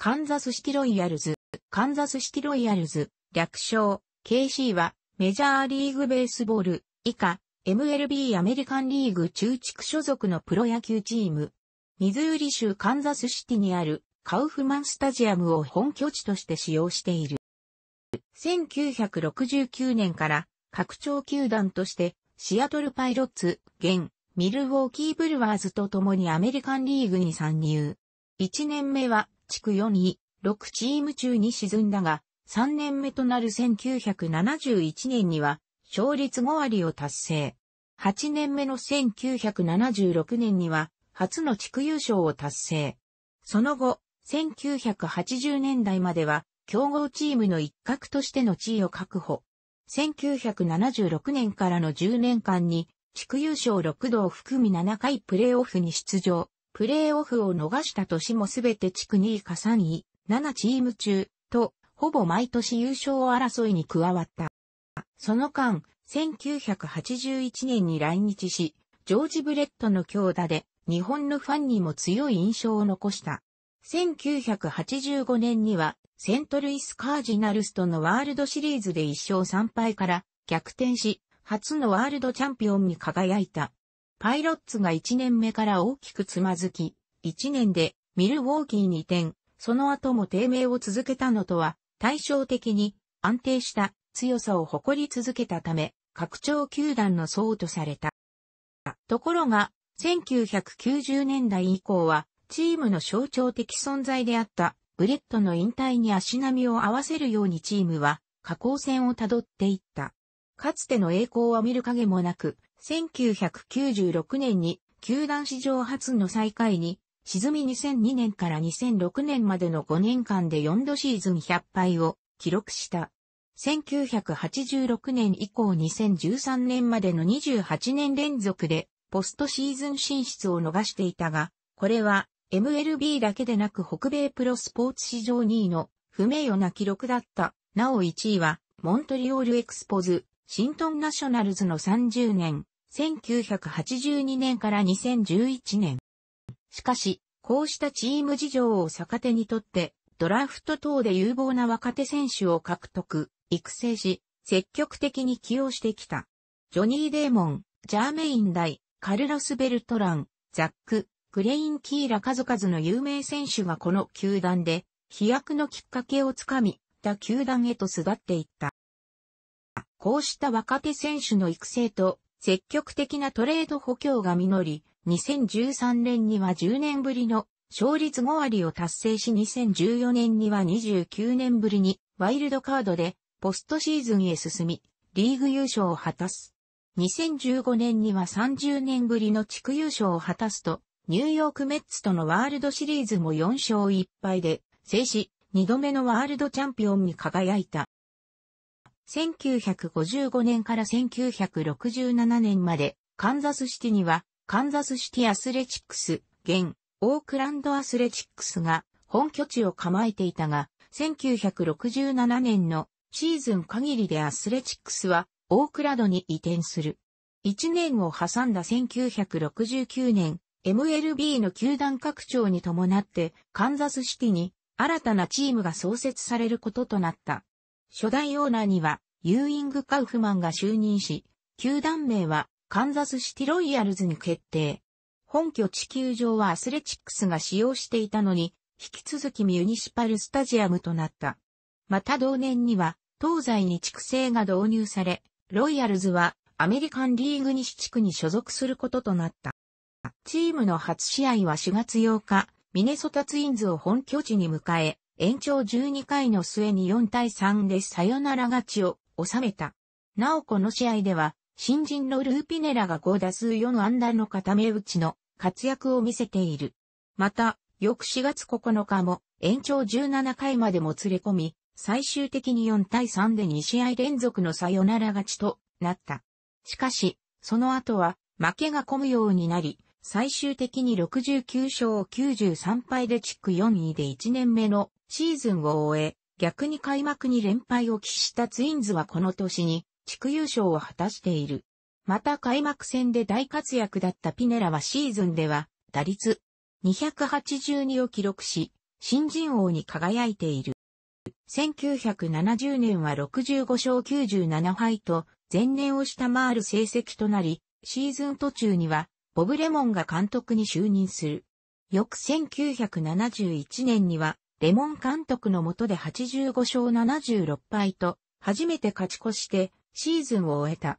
カンザスシティロイヤルズ、カンザスシティロイヤルズ、略称、KC は、メジャーリーグベースボール、以下、MLB アメリカンリーグ中地区所属のプロ野球チーム。ミズーリ州カンザスシティにあるカウフマンスタジアムを本拠地として使用している。1969年から拡張球団としてシアトルパイロッツ、現、ミルウォーキーブルワーズと共にアメリカンリーグに参入。1年目は地区4位、6チーム中に沈んだが、3年目となる1971年には、勝率5割を達成。8年目の1976年には、初の地区優勝を達成。その後、1980年代までは、競合チームの一角としての地位を確保。1976年からの10年間に、地区優勝6度を含み7回プレーオフに出場。プレーオフを逃した年もすべて地区2位か3位、7チーム中、と、ほぼ毎年優勝争いに加わった。その間、1981年に来日し、ジョージ・ブレットの強打で、日本のファンにも強い印象を残した。1985年には、セントルイス・カージナルスとのワールドシリーズで1勝3敗から逆転し、初のワールドチャンピオンに輝いた。パイロッツが1年目から大きくつまずき、1年でミルウォーキーに転、その後も低迷を続けたのとは対照的に安定した強さを誇り続けたため、拡張球団の層とされた。ところが、1990年代以降は、チームの象徴的存在であったブレットの引退に足並みを合わせるようにチームは、下降線をたどっていった。かつての栄光は見る影もなく、1996年に球団史上初の再開に沈み2002年から2006年までの5年間で4度シーズン100敗を記録した。1986年以降2013年までの28年連続でポストシーズン進出を逃していたが、これは MLB だけでなく北米プロスポーツ史上2位の不名誉な記録だった。なお1位はモントリオールエクスポズ、シントンナショナルズの30年1982年から2011年。しかし、こうしたチーム事情を逆手にとって、ドラフト等で有望な若手選手を獲得、育成し、積極的に起用してきた。ジョニー・デーモン、ジャーメイン・ダイ、カルロス・ベルトラン、ザック、クレイン・キーラ数々の有名選手がこの球団で、飛躍のきっかけをつかみ、他球団へと巣立っていった。こうした若手選手の育成と積極的なトレード補強が実り、2013年には10年ぶりの勝率5割を達成し2014年には29年ぶりにワイルドカードでポストシーズンへ進み、リーグ優勝を果たす。2015年には30年ぶりの地区優勝を果たすと、ニューヨークメッツとのワールドシリーズも4勝1敗で制し、2度目のワールドチャンピオンに輝いた。1955年から1967年まで、カンザスシティには、カンザスシティアスレチックス、現、オークランドアスレチックスが本拠地を構えていたが、1967年のシーズン限りでアスレチックスはオークラドに移転する。1年を挟んだ1969年、MLB の球団拡張に伴ってカンザスシティに新たなチームが創設されることとなった。初代オーナーには、ユーイング・カウフマンが就任し、球団名は、カンザスシティロイヤルズに決定。本拠地球場はアスレチックスが使用していたのに、引き続きミュニシパルスタジアムとなった。また同年には、東西に地区制が導入され、ロイヤルズはアメリカンリーグ西地区に所属することとなった。チームの初試合は4月8日、ミネソタツインズを本拠地に迎え、延長12回の末に4対3でサヨナラ勝ちを収めた。なおこの試合では、新人のルーピネラが5打数4安打の固め打ちの活躍を見せている。また、翌4月9日も延長17回までも連れ込み、最終的に4対3で2試合連続のサヨナラ勝ちとなった。しかし、その後は負けが込むようになり、最終的に69勝93敗で地区4位で1年目のシーズンを終え、逆に開幕に連敗を喫したツインズはこの年に地区優勝を果たしている。また開幕戦で大活躍だったピネラはシーズンでは打率282を記録し、新人王に輝いている。1970年は65勝97敗と前年を下回る成績となり、シーズン途中にはボブ・レモンが監督に就任する。翌1971年にはレモン監督の下で85勝76敗と、初めて勝ち越してシーズンを終えた。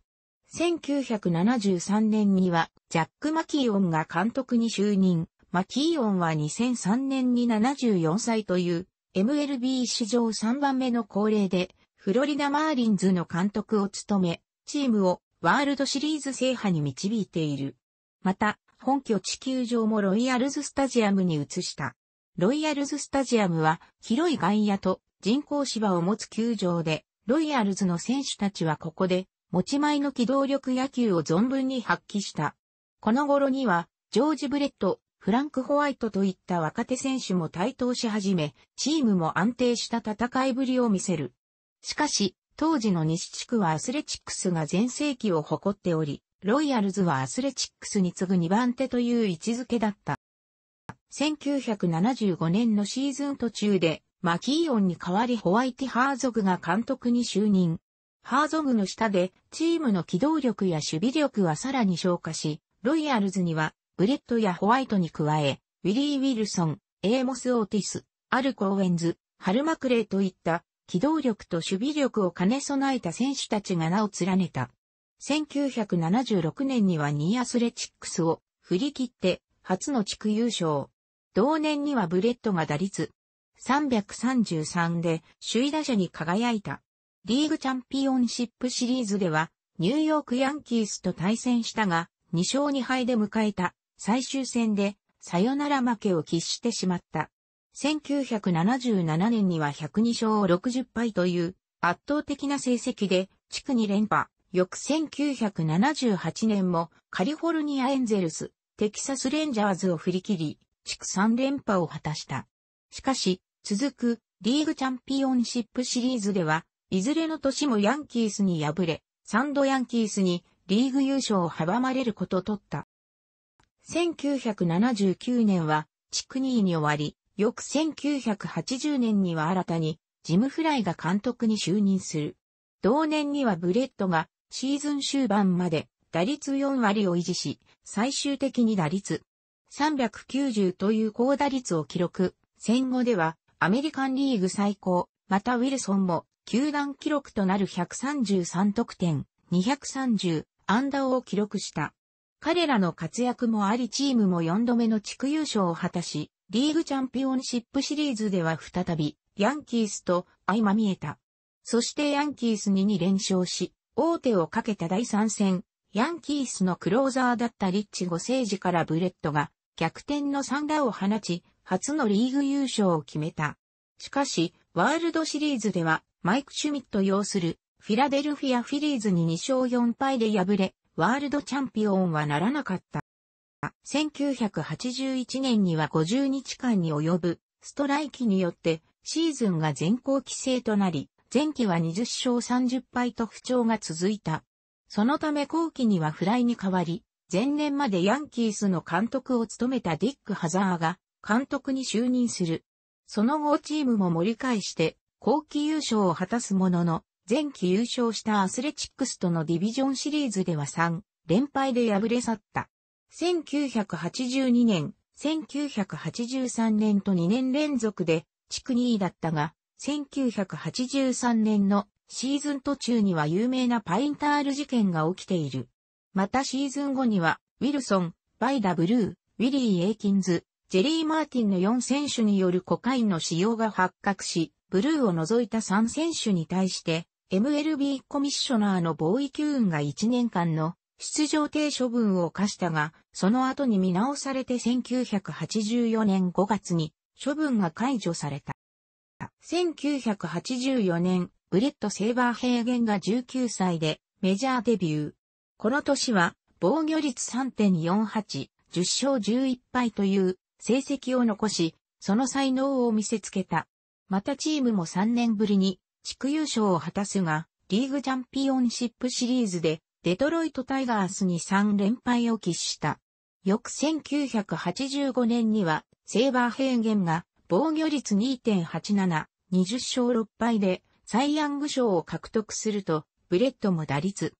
1973年にはジャック・マキーオンが監督に就任。マキーオンは2003年に74歳という MLB 史上3番目の高齢でフロリダ・マーリンズの監督を務め、チームをワールドシリーズ制覇に導いている。また、本拠地球場もロイヤルズスタジアムに移した。ロイヤルズスタジアムは広い外野と人工芝を持つ球場で、ロイヤルズの選手たちはここで持ち前の機動力野球を存分に発揮した。この頃には、ジョージ・ブレット、フランク・ホワイトといった若手選手も台頭し始め、チームも安定した戦いぶりを見せる。しかし、当時の西地区はアスレチックスが全盛期を誇っており、ロイヤルズはアスレチックスに次ぐ2番手という位置づけだった。1975年のシーズン途中で、マキーオンに代わりホワイティ・ハーゾグが監督に就任。ハーゾグの下で、チームの機動力や守備力はさらに昇華し、ロイヤルズには、ブレットやホワイトに加え、ウィリー・ウィルソン、エーモス・オーティス、アル・コーエンズ、ハル・マクレーといった、機動力と守備力を兼ね備えた選手たちが名を連ねた。1976年にはニーアスレチックスを振り切って初の地区優勝。同年にはブレットが打率333で首位打者に輝いた。リーグチャンピオンシップシリーズではニューヨークヤンキースと対戦したが2勝2敗で迎えた最終戦でサヨナラ負けを喫してしまった。1977年には102勝60敗という圧倒的な成績で地区2連覇。翌1978年もカリフォルニアエンゼルス、テキサスレンジャーズを振り切り、地区3連覇を果たした。しかし、続くリーグチャンピオンシップシリーズでは、いずれの年もヤンキースに敗れ、サンドヤンキースにリーグ優勝を阻まれることとった。1979年は地区2位に終わり、翌1980年には新たにジム・フライが監督に就任する。同年にはブレッドがシーズン終盤まで打率4割を維持し、最終的に打率390という高打率を記録。戦後ではアメリカンリーグ最高、またウィルソンも球団記録となる133得点、230安打を記録した。彼らの活躍もありチームも4度目の地区優勝を果たし、リーグチャンピオンシップシリーズでは再び、ヤンキースと相まみえた。そしてヤンキースに2連勝し、大手をかけた第3戦、ヤンキースのクローザーだったリッチ・5セージからブレットが逆転の3打を放ち、初のリーグ優勝を決めた。しかし、ワールドシリーズでは、マイク・シュミット擁するフィラデルフィア・フィリーズに2勝4敗で敗れ、ワールドチャンピオンはならなかった。1981年には50日間に及ぶストライキによってシーズンが全校規制となり、前期は20勝30敗と不調が続いた。そのため後期にはフライに変わり、前年までヤンキースの監督を務めたディック・ハザーが監督に就任する。その後チームも盛り返して後期優勝を果たすものの、前期優勝したアスレチックスとのディビジョンシリーズでは3連敗で敗れ去った。1982年、1983年と2年連続で地区2位だったが、1983年のシーズン途中には有名なパインタール事件が起きている。またシーズン後には、ウィルソン、バイダブルー、ウィリー・エイキンズ、ジェリー・マーティンの4選手によるコカインの使用が発覚し、ブルーを除いた3選手に対して、MLB コミッショナーのボーイ・キューンが1年間の出場停処分を課したが、その後に見直されて1984年5月に処分が解除された。1984年、ブレット・セーバーヘーゲンが19歳でメジャーデビュー。この年は防御率3.48、10勝11敗という成績を残し、その才能を見せつけた。またチームも3年ぶりに地区優勝を果たすが、リーグチャンピオンシップシリーズでデトロイトタイガースに3連敗を喫した。翌1985年にはセーバーヘーゲンが防御率2.87、20勝6敗でサイ・ヤング賞を獲得すると、ブレットも打率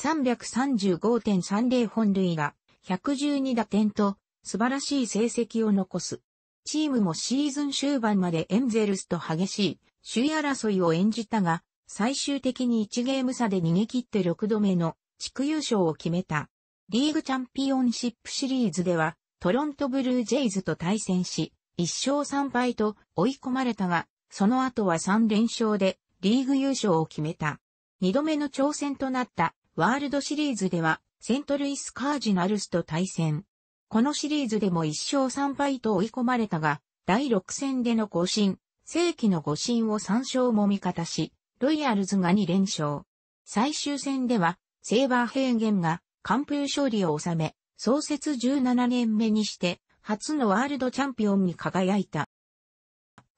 335.30本塁打、112打点と、素晴らしい成績を残す。チームもシーズン終盤までエンゼルスと激しい、首位争いを演じたが、最終的に1ゲーム差で逃げ切って6度目の地区優勝を決めた。リーグチャンピオンシップシリーズでは、トロントブルージェイズと対戦し、1勝3敗と追い込まれたが、その後は3連勝でリーグ優勝を決めた。2度目の挑戦となったワールドシリーズでは、セントルイスカージナルスと対戦。このシリーズでも1勝3敗と追い込まれたが、第6戦での更新、正規の誤信を3勝も味方し、ロイヤルズが2連勝。最終戦では、セーバー平原が完封勝利を収め、創設17年目にして、初のワールドチャンピオンに輝いた。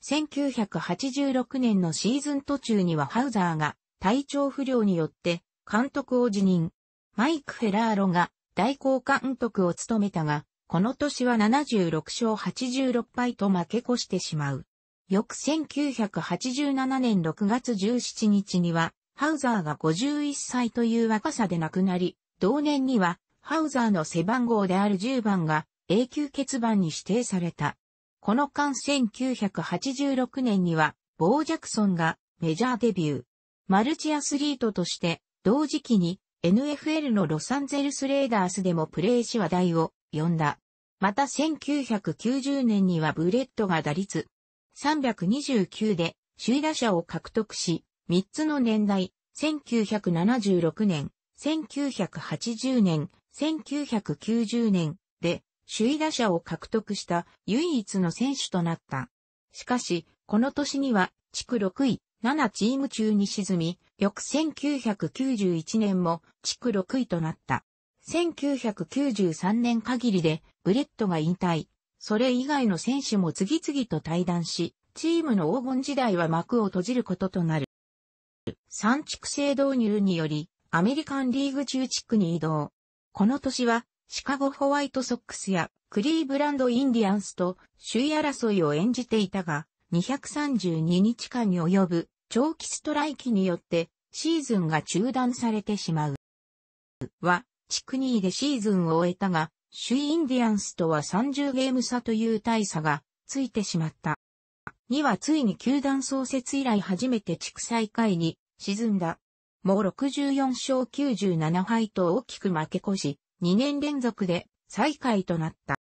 1986年のシーズン途中にはハウザーが体調不良によって監督を辞任。マイク・フェラーロが代行監督を務めたが、この年は76勝86敗と負け越してしまう。翌1987年6月17日には、ハウザーが51歳という若さで亡くなり、同年には、ハウザーの背番号である10番が永久欠番に指定された。この間1986年には、ボー・ジャクソンがメジャーデビュー。マルチアスリートとして同時期に NFL のロサンゼルスレーダースでもプレーし話題を呼んだ。また1990年にはブレットが打率329で首位打者を獲得し、3つの年代、1976年、1980年、1990年で首位打者を獲得した唯一の選手となった。しかし、この年には地区6位、7チーム中に沈み、翌1991年も地区6位となった。1993年限りでブレットが引退。それ以外の選手も次々と退団し、チームの黄金時代は幕を閉じることとなる。三地区制導入により、アメリカンリーグ中地区に移動。この年は、シカゴホワイトソックスやクリーブランドインディアンスと首位争いを演じていたが、232日間に及ぶ長期ストライキによってシーズンが中断されてしまう。は、地区2位でシーズンを終えたが、首位インディアンスとは30ゲーム差という大差がついてしまった。2はついに球団創設以来初めて地区最下位に沈んだ。もう64勝97敗と大きく負け越し、2年連続で最下位となった。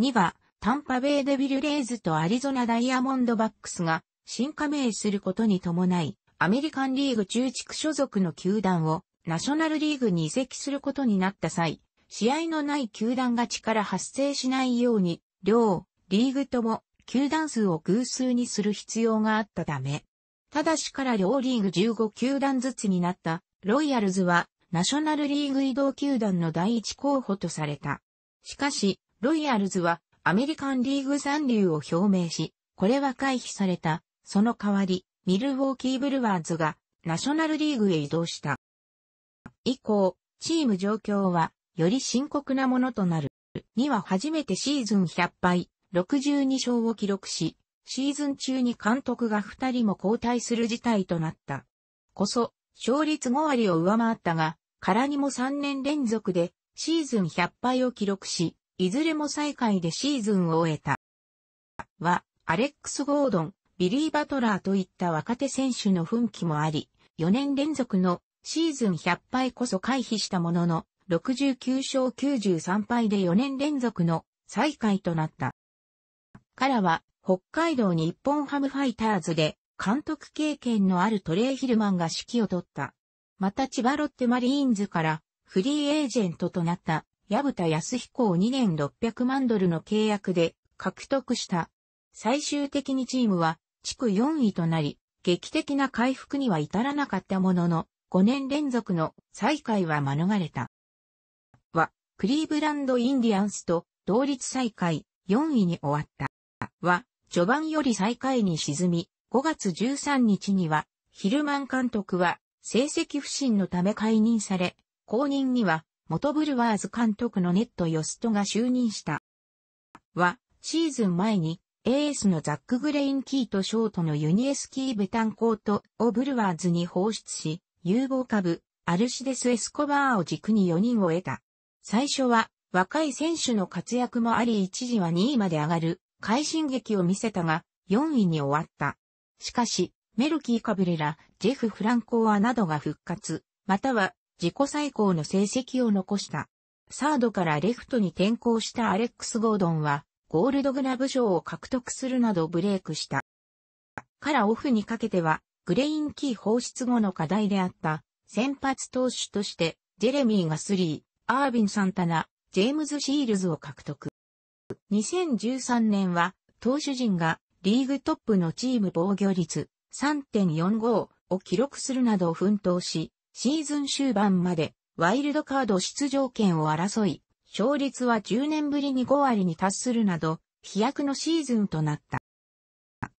2は、タンパベイデビルレイズとアリゾナダイヤモンドバックスが新加盟することに伴い、アメリカンリーグ中地区所属の球団をナショナルリーグに移籍することになった際、試合のない球団が力発生しないように、両、リーグとも、球団数を偶数にする必要があったため。ただしから両リーグ15球団ずつになった、ロイヤルズは、ナショナルリーグ移動球団の第一候補とされた。しかし、ロイヤルズは、アメリカンリーグ残留を表明し、これは回避された。その代わり、ミルウォーキーブルワーズがナショナルリーグへ移動した。以降、チーム状況はより深刻なものとなる。には初めてシーズン100敗、62勝を記録し、シーズン中に監督が2人も交代する事態となった。こそ、勝率5割を上回ったが、空にも3年連続でシーズン100敗を記録し、いずれも最下位でシーズンを終えた。は、アレックス・ゴードン、ビリー・バトラーといった若手選手の奮起もあり、4年連続のシーズン100敗こそ回避したものの、69勝93敗で4年連続の再開となった。からは、北海道日本ハムファイターズで監督経験のあるトレイ・ヒルマンが指揮を取った。また千葉ロッテマリーンズからフリーエージェントとなった矢田康彦を2年600万ドルの契約で獲得した。最終的にチームは地区4位となり、劇的な回復には至らなかったものの、5年連続の再会は免れた。は、クリーブランド・インディアンスと同率再位4位に終わった。は、序盤より最下位に沈み、5月13日には、ヒルマン監督は成績不振のため解任され、後任には元ブルワーズ監督のネット・ヨストが就任した。は、シーズン前にエースのザック・グレインキーとショートのユニエスキー・ベタンコートをブルワーズに放出し、融合株、アルシデス・エスコバーを軸に4人を得た。最初は若い選手の活躍もあり一時は2位まで上がる快進撃を見せたが4位に終わった。しかし、メルキー・カブレラ、ジェフ・フランコーアなどが復活、または自己最高の成績を残した。サードからレフトに転向したアレックス・ゴードンはゴールドグラブ賞を獲得するなどブレイクした。からオフにかけては、グレインキー放出後の課題であった、先発投手として、ジェレミーが3、アービン・サンタナ、ジェームズ・シールズを獲得。2013年は、投手陣がリーグトップのチーム防御率3.45を記録するなど奮闘し、シーズン終盤までワイルドカード出場権を争い、勝率は10年ぶりに5割に達するなど、飛躍のシーズンとなった。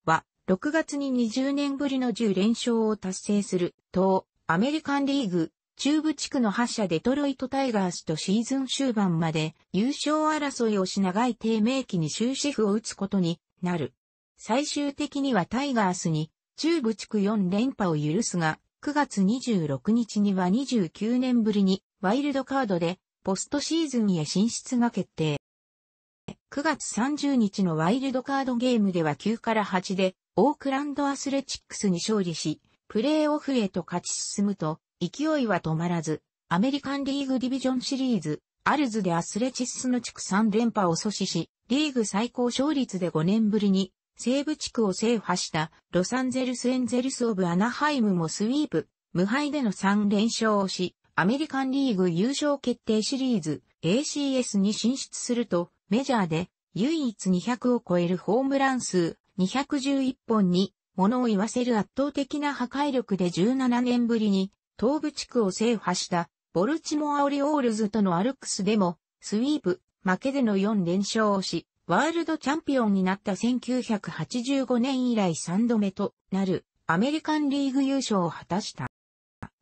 は、6月に20年ぶりの10連勝を達成する、東、アメリカンリーグ、中部地区の覇者デトロイトタイガースとシーズン終盤まで優勝争いをし長い低迷期に終止符を打つことになる。最終的にはタイガースに中部地区4連覇を許すが、9月26日には29年ぶりにワイルドカードでポストシーズンへ進出が決定。9月30日のワイルドカードゲームでは9から8で、オークランドアスレチックスに勝利し、プレーオフへと勝ち進むと、勢いは止まらず、アメリカンリーグディビジョンシリーズ、アルズでアスレチスの地区3連覇を阻止し、リーグ最高勝率で5年ぶりに、西部地区を制覇したロサンゼルスエンゼルスオブアナハイムもスイープ、無敗での3連勝をし、アメリカンリーグ優勝決定シリーズ ACS に進出すると、メジャーで唯一200を超えるホームラン数211本に物を言わせる圧倒的な破壊力で17年ぶりに東部地区を制覇したボルチモアオリオールズとのアルクスでもスイープ負けでの4連勝をしワールドチャンピオンになった1985年以来3度目となるアメリカンリーグ優勝を果たした。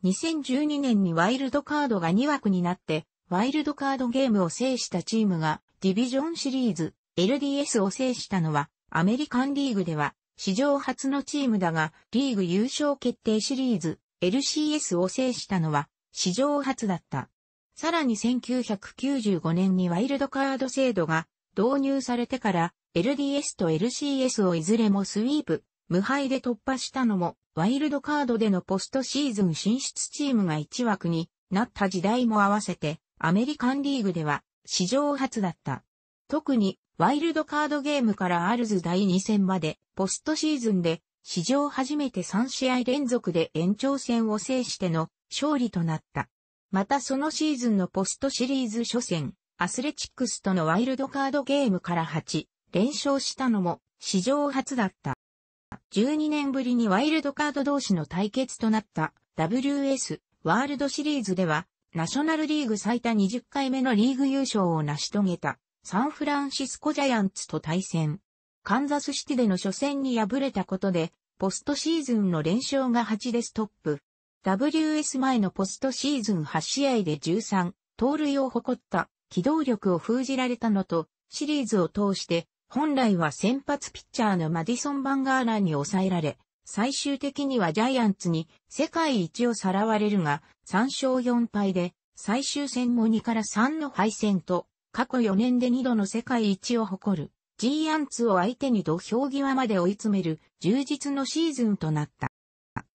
2012年にワイルドカードが2枠になって、ワイルドカードゲームを制したチームが、ディビジョンシリーズ、LDS を制したのは、アメリカンリーグでは、史上初のチームだが、リーグ優勝決定シリーズ、LCS を制したのは、史上初だった。さらに1995年にワイルドカード制度が導入されてから、LDS と LCS をいずれもスイープ、無敗で突破したのも、ワイルドカードでのポストシーズン進出チームが1枠になった時代も合わせて、アメリカンリーグでは史上初だった。特に、ワイルドカードゲームからアルズ第2戦まで、ポストシーズンで、史上初めて3試合連続で延長戦を制しての勝利となった。またそのシーズンのポストシリーズ初戦、アスレチックスとのワイルドカードゲームから8連勝したのも史上初だった。12年ぶりにワイルドカード同士の対決となった WS ワールドシリーズでは、ナショナルリーグ最多20回目のリーグ優勝を成し遂げたサンフランシスコジャイアンツと対戦。カンザスシティでの初戦に敗れたことで、ポストシーズンの連勝が8でストップ。WS 前のポストシーズン8試合で13、盗塁を誇った機動力を封じられたのと、シリーズを通して本来は先発ピッチャーのマディソン・バンガーランに抑えられ、最終的にはジャイアンツに世界一をさらわれるが、3勝4敗で、最終戦も2から3の敗戦と、過去4年で2度の世界一を誇る、ジーアンツを相手に土俵際まで追い詰める、充実のシーズンとなった。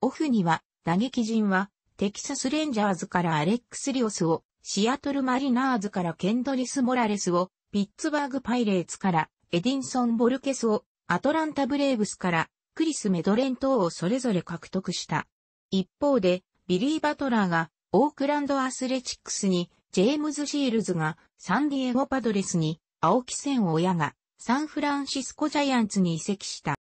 オフには、打撃陣は、テキサスレンジャーズからアレックス・リオスを、シアトル・マリナーズからケンドリス・モラレスを、ピッツバーグ・パイレーツからエディンソン・ボルケスをアトランタ・ブレーブスからクリス・メドレン等をそれぞれ獲得した。一方で、ビリー・バトラーがオークランド・アスレチックスに、ジェームズ・シールズがサンディエゴ・パドレスに、青木千親がサンフランシスコ・ジャイアンツに移籍した。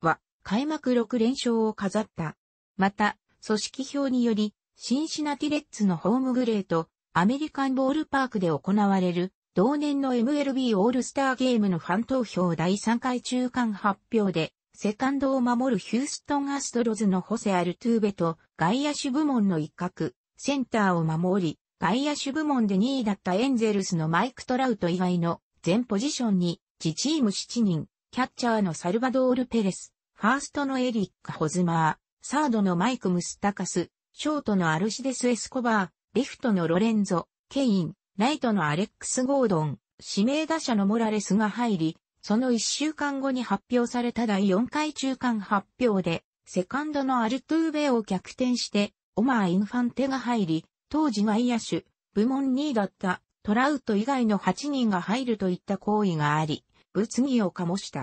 は、開幕6連勝を飾った。また、組織表により、シンシナティレッツのホームグレーと、アメリカンボールパークで行われる同年の MLB オールスターゲームのファン投票第3回中間発表で、セカンドを守るヒューストンアストロズのホセ・アルトゥーベと外野手部門の一角、センターを守り、外野手部門で2位だったエンゼルスのマイク・トラウト以外の全ポジションに、自チーム7人、キャッチャーのサルバドール・ペレス、ファーストのエリック・ホズマー、サードのマイク・ムスタカス、ショートのアルシデス・エスコバー、レフトのロレンゾ、ケイン、ライトのアレックス・ゴードン、指名打者のモラレスが入り、その1週間後に発表された第4回中間発表で、セカンドのアルトゥーベを逆転して、オマー・インファンテが入り、当時外野手、部門2位だったトラウト以外の8人が入るといった行為があり、物議を醸した。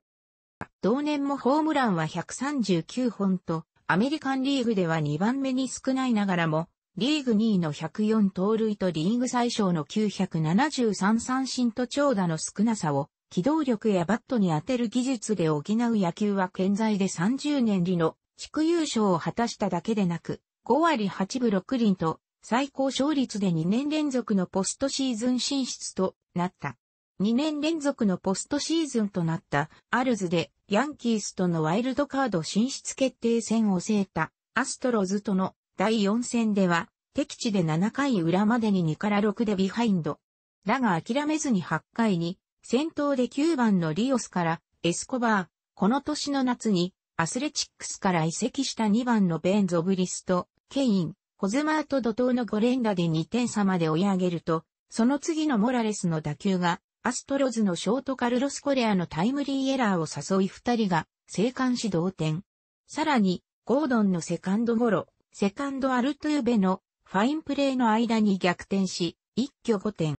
同年もホームランは139本と、アメリカンリーグでは2番目に少ないながらも、リーグ2位の104盗塁とリーグ最小の973三振と長打の少なさを機動力やバットに当てる技術で補う野球は健在で30年里の地区優勝を果たしただけでなく、5割8分6厘と最高勝率で2年連続のポストシーズン進出となった。2年連続のポストシーズンとなったアルズでヤンキースとのワイルドカード進出決定戦を制えたアストロズとの第4戦では、敵地で7回裏までに2から6でビハインド。だが諦めずに8回に、先頭で9番のリオスからエスコバー、この年の夏にアスレチックスから移籍した2番のベン・ゾブリスと、ケイン、コズマーと怒涛の5連打で2点差まで追い上げると、その次のモラレスの打球が、アストロズのショートカルロス・コレアのタイムリーエラーを誘い2人が、生還し同点。さらに、ゴードンのセカンドゴロ、セカンドアルトゥーベのファインプレーの間に逆転し、一挙5点。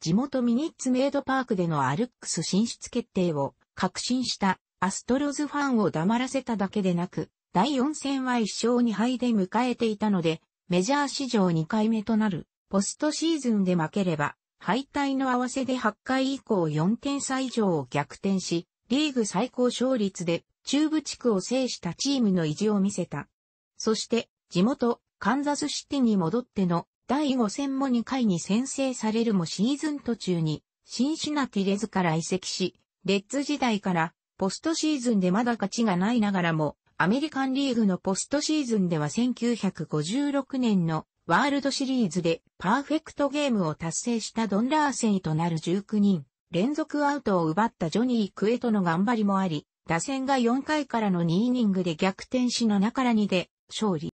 地元ミニッツメイドパークでのアルックス進出決定を確信したアストロズファンを黙らせただけでなく、第4戦は1勝2敗で迎えていたので、メジャー史上2回目となるポストシーズンで負ければ、敗退の合わせで8回以降4点差以上を逆転し、リーグ最高勝率で中部地区を制したチームの意地を見せた。そして、地元、カンザスシティに戻っての第5戦も2回に先制されるもシーズン途中に、シンシナティレズから移籍し、レッズ時代から、ポストシーズンでまだ勝ちがないながらも、アメリカンリーグのポストシーズンでは1956年のワールドシリーズでパーフェクトゲームを達成したドン・ラーセイとなる19人、連続アウトを奪ったジョニー・クエとの頑張りもあり、打線が4回からの2イニングで逆転し7から2で勝利。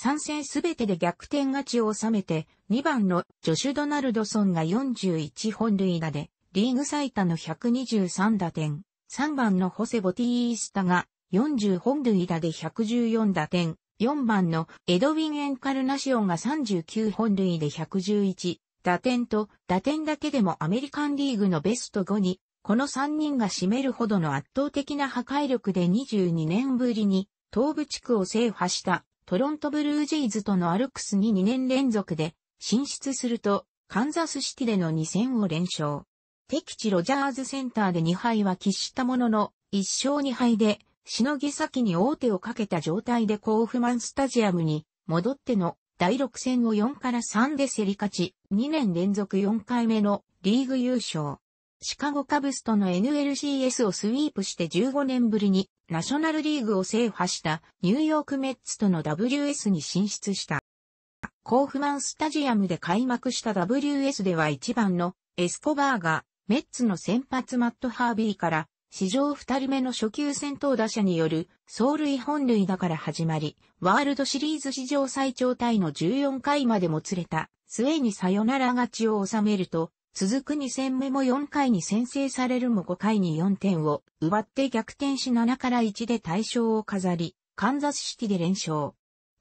3戦すべてで逆転勝ちを収めて、2番のジョシュ・ドナルドソンが41本塁打で、リーグ最多の123打点、3番のホセ・ボティースタが40本塁打で114打点、4番のエドウィン・エンカルナシオンが39本塁で111打点と、打点だけでもアメリカンリーグのベスト5に、この3人が占めるほどの圧倒的な破壊力で22年ぶりに東部地区を制覇したトロントブルージェイズとのアルクスに2年連続で進出すると、カンザスシティでの2戦を連勝。敵地ロジャーズセンターで2敗は喫したものの、1勝2敗で、しのぎ先に王手をかけた状態でコーフマンスタジアムに戻っての第6戦を4から3で競り勝ち、2年連続4回目のリーグ優勝。シカゴカブスとの NLCS をスイープして15年ぶりにナショナルリーグを制覇したニューヨークメッツとの WS に進出した。コーフマンスタジアムで開幕した WS では1番のエスコバーがメッツの先発マット・ハービーから史上2人目の初級戦闘打者による走塁本塁打から始まり、ワールドシリーズ史上最長タイの14回までもつれた末にサヨナラ勝ちを収めると、続く2戦目も4回に先制されるも5回に4点を奪って逆転し7から1で大勝を飾り、カンザスシティで連勝。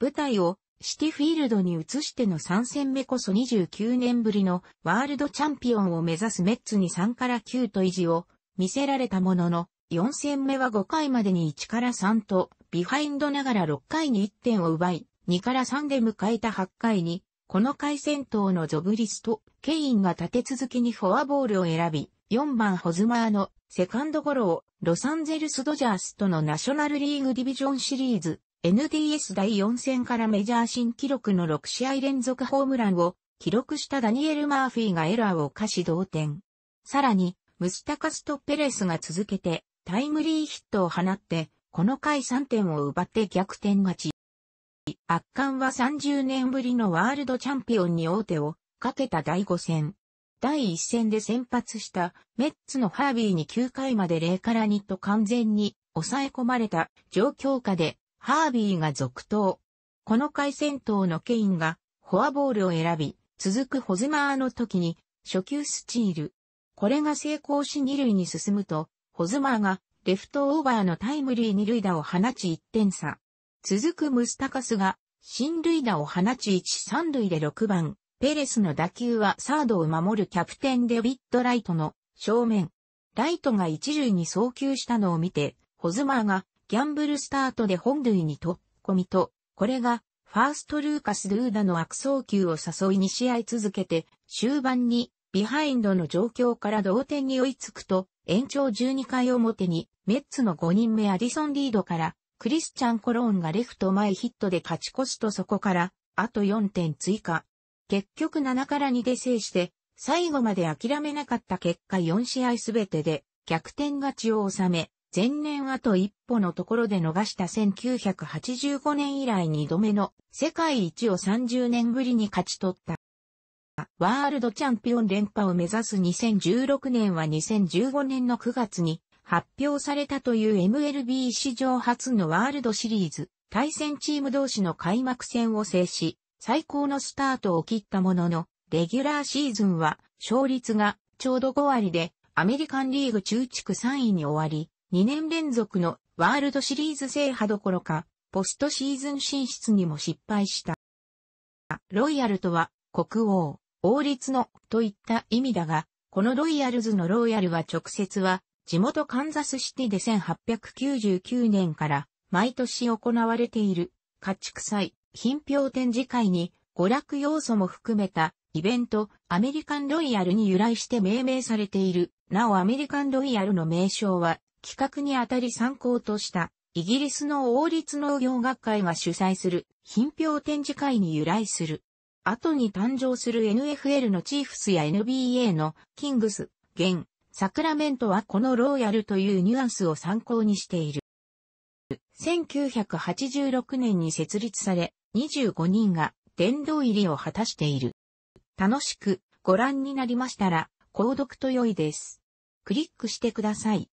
舞台をシティフィールドに移しての3戦目こそ29年ぶりのワールドチャンピオンを目指すメッツに3から9と維持を見せられたものの、4戦目は5回までに1から3と、ビハインドながら6回に1点を奪い、2から3で迎えた8回に、この回戦闘のゾブリスト、ケインが立て続けにフォアボールを選び、4番ホズマーのセカンドゴロをロサンゼルスドジャースとのナショナルリーグディビジョンシリーズ NDS 第4戦からメジャー新記録の6試合連続ホームランを記録したダニエル・マーフィーがエラーを犯し同点。さらに、ムスタカスとペレスが続けてタイムリーヒットを放って、この回3点を奪って逆転勝ち。圧巻は30年ぶりのワールドチャンピオンに王手をかけた第5戦。第1戦で先発したメッツのハービーに9回まで0から2と完全に抑え込まれた状況下でハービーが続投。この回戦闘のケインがフォアボールを選び、続くホズマーの時に初級スチール。これが成功し2塁に進むと、ホズマーがレフトオーバーのタイムリー2塁打を放ち1点差。続くムスタカスが新塁打を放ち一三塁で6番、ペレスの打球はサードを守るキャプテンデビッド・ライトの正面。ライトが一塁に送球したのを見て、ホズマーがギャンブルスタートで本塁にと、コミと、これがファーストルーカス・ルーダの悪送球を誘い2試合続けて、終盤にビハインドの状況から同点に追いつくと、延長12回表にメッツの5人目アディソン・リードからクリスチャン・コローンがレフト前ヒットで勝ち越すとそこから、あと4点追加。結局7から2で制して、最後まで諦めなかった結果4試合すべてで逆転勝ちを収め、前年あと一歩のところで逃した1985年以来2度目の世界一を30年ぶりに勝ち取った。ワールドチャンピオン連覇を目指す2016年は2015年の9月に発表されたという MLB 史上初のワールドシリーズ、対戦チーム同士の開幕戦を制し、最高のスタートを切ったものの、レギュラーシーズンは勝率がちょうど5割で、アメリカンリーグ中地区3位に終わり、2年連続のワールドシリーズ制覇どころか、ポストシーズン進出にも失敗した。ロイヤルとは、国王、王立のといった意味だが、このロイヤルズのロイヤルは直接は、地元カンザスシティで1899年から毎年行われている家畜祭、品評展示会に娯楽要素も含めたイベントアメリカンロイヤルに由来して命名されている。なおアメリカンロイヤルの名称は企画にあたり参考としたイギリスの王立農業学会が主催する品評展示会に由来する。後に誕生する NFL のチーフスや NBA のキングス、現サクラメントはこのローヤルというニュアンスを参考にしている。1986年に設立され、25人が殿堂入りを果たしている。楽しくご覧になりましたら、購読と良いです。クリックしてください。